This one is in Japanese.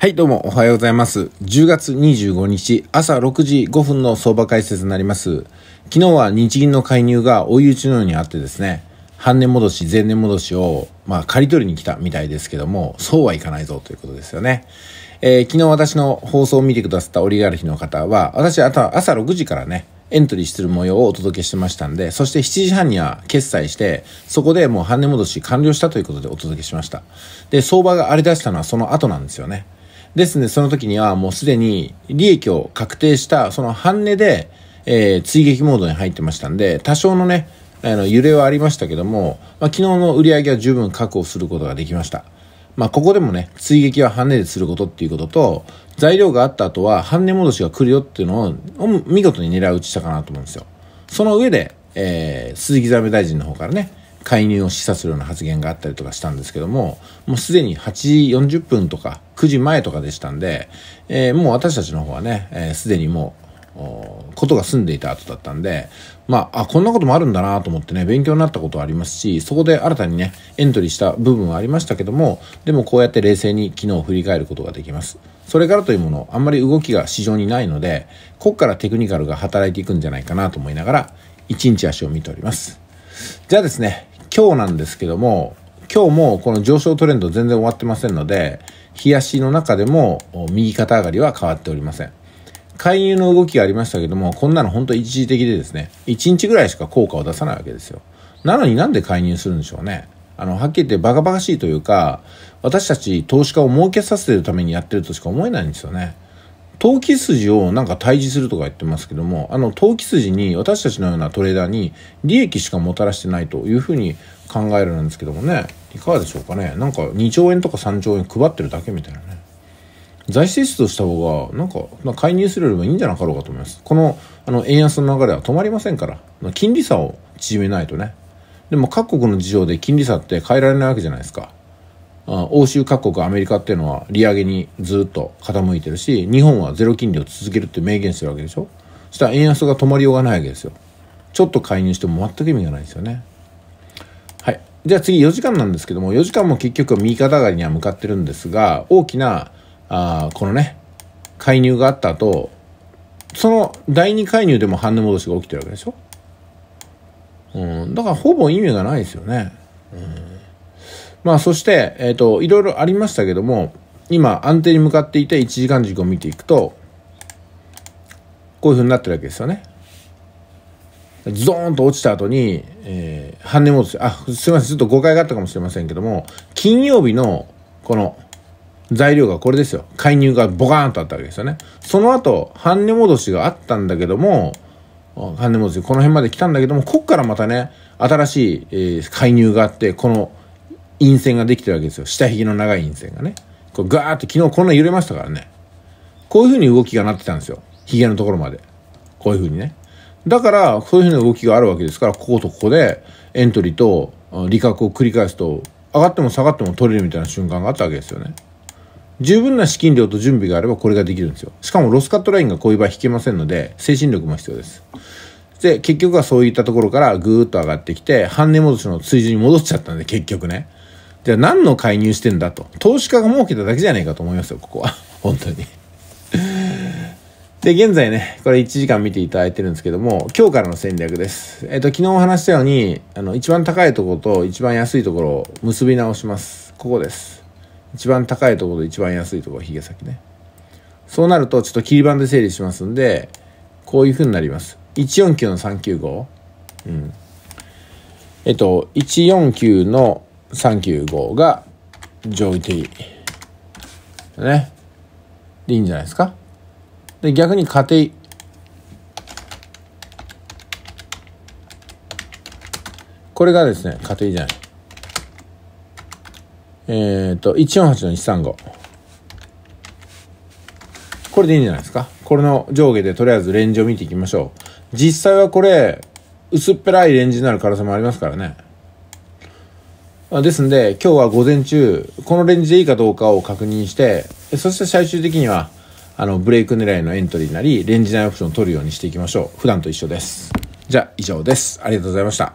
はい、どうもおはようございます。10月25日朝6時5分の相場解説になります。昨日は日銀の介入が追い打ちのようにあってですね、半年戻し、前年戻しを、まあ、刈り取りに来たみたいですけども、そうはいかないぞということですよね。えー、昨日私の放送を見てくださったオリガルヒの方は、私、あと朝6時からね、エントリーしてる模様をお届けしてましたんで、そして7時半には決済して、そこでもう半値戻し完了したということでお届けしました。で、相場が荒れ出したのはその後なんですよね。ですね、その時にはもうすでに利益を確定したその半値で、えー、追撃モードに入ってましたんで、多少のね、あの揺れはありましたけども、まあ、昨日の売り上げは十分確保することができました。まあ、ここでもね、追撃は半値ですることっていうことと、材料があった後は半値戻しが来るよっていうのを見事に狙い撃ちしたかなと思うんですよ。その上で、えー、鈴木財務大臣の方からね、介入を示唆するような発言があったりとかしたんですけども、もうすでに8時40分とか9時前とかでしたんで、えー、もう私たちの方はね、えー、すでにもうことが済んでいた後だったんで、まあ、あ、こんなこともあるんだなと思ってね、勉強になったことはありますし、そこで新たにね、エントリーした部分はありましたけども、でもこうやって冷静に昨日を振り返ることができます。それからというもの、あんまり動きが市場にないので、こっからテクニカルが働いていくんじゃないかなと思いながら、一日足を見ております。じゃあですね、今日なんですけども、今日もこの上昇トレンド全然終わってませんので、冷やしの中でも右肩上がりは変わっておりません。介入の動きがありましたけども、こんなの本当一時的でですね、1日ぐらいしか効果を出さないわけですよ。なのになんで介入するんでしょうね。あの、はっきり言ってバカバカしいというか、私たち投資家を儲けさせるためにやってるとしか思えないんですよね。投機筋をなんか対峙するとか言ってますけどもあの投機筋に私たちのようなトレーダーに利益しかもたらしてないというふうに考えるんですけどもねいかがでしょうかねなんか2兆円とか3兆円配ってるだけみたいなね財政出動した方がなんか、ま介入するよりもいいんじゃなかろうかと思いますこのあの円安の流れは止まりませんから金利差を縮めないとねでも各国の事情で金利差って変えられないわけじゃないですか欧州各国アメリカっていうのは利上げにずっと傾いてるし日本はゼロ金利を続けるって明言してるわけでしょそしたら円安が止まりようがないわけですよちょっと介入しても全く意味がないですよねはいじゃあ次4時間なんですけども4時間も結局右肩上がりには向かってるんですが大きなあこのね介入があった後その第2介入でも半値戻しが起きてるわけでしょうんだからほぼ意味がないですよねうんまあ、そして、えっ、ー、と、いろいろありましたけども、今、安定に向かっていて1時間軸を見ていくと、こういう風になってるわけですよね。ズドーンと落ちた後に、えー、半値戻し。あ、すいません。ちょっと誤解があったかもしれませんけども、金曜日の、この、材料がこれですよ。介入がボカーンとあったわけですよね。その後、半値戻しがあったんだけども、半値戻し、この辺まで来たんだけども、こっからまたね、新しい、えー、介入があって、この、陰線ができてるわけですよ。下髭の長い陰線がね。こうガーッと昨日こんな揺れましたからね。こういう風に動きがなってたんですよ。髭のところまで。こういう風にね。だから、そういう風な動きがあるわけですから、こことここでエントリーと利確を繰り返すと、上がっても下がっても取れるみたいな瞬間があったわけですよね。十分な資金量と準備があればこれができるんですよ。しかもロスカットラインがこういう場合引けませんので、精神力も必要です。で、結局はそういったところからぐーっと上がってきて、半値戻しの追従に戻っちゃったんで、結局ね。じゃあ何の介入してんだと。投資家が儲けただけじゃないかと思いますよ、ここは。本当にで、現在ね、これ1時間見ていただいてるんですけども、今日からの戦略です。えっ、ー、と、昨日お話したように、あの、一番高いところと一番安いところを結び直します。ここです。一番高いところと一番安いところ、ゲ先ね。そうなると、ちょっと切り板で整理しますんで、こういう風になります。149の395。うん。えっ、ー、と、149の395が上位的ねでいいんじゃないですかで逆に家庭これがですね家庭じゃないえっ、ー、と148の135これでいいんじゃないですかこれの上下でとりあえずレンジを見ていきましょう実際はこれ薄っぺらいレンジになる辛さもありますからねですんで、今日は午前中、このレンジでいいかどうかを確認して、そして最終的には、あの、ブレイク狙いのエントリーなり、レンジ内オプションを取るようにしていきましょう。普段と一緒です。じゃあ、以上です。ありがとうございました。